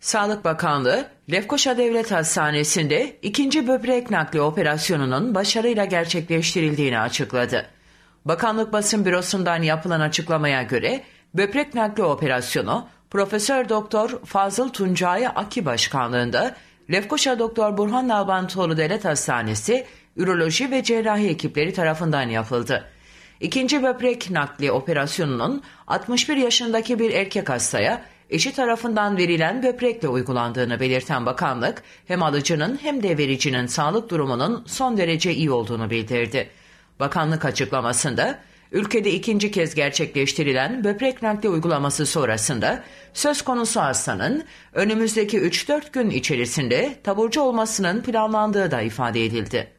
Sağlık Bakanlığı, Lefkoşa Devlet Hastanesi'nde ikinci böbrek nakli operasyonunun başarıyla gerçekleştirildiğini açıkladı. Bakanlık Basın Bürosu'ndan yapılan açıklamaya göre böbrek nakli operasyonu Profesör Doktor Fazıl Tuncay Aki Başkanlığında Lefkoşa Doktor Burhan Nabantoğlu Devlet Hastanesi Üroloji ve Cerrahi ekipleri tarafından yapıldı. İkinci böbrek nakli operasyonunun 61 yaşındaki bir erkek hastaya eşi tarafından verilen böbrekle uygulandığını belirten bakanlık, hem alıcının hem de vericinin sağlık durumunun son derece iyi olduğunu bildirdi. Bakanlık açıklamasında, ülkede ikinci kez gerçekleştirilen böbrek nakli uygulaması sonrasında söz konusu hastanın önümüzdeki 3-4 gün içerisinde taburcu olmasının planlandığı da ifade edildi.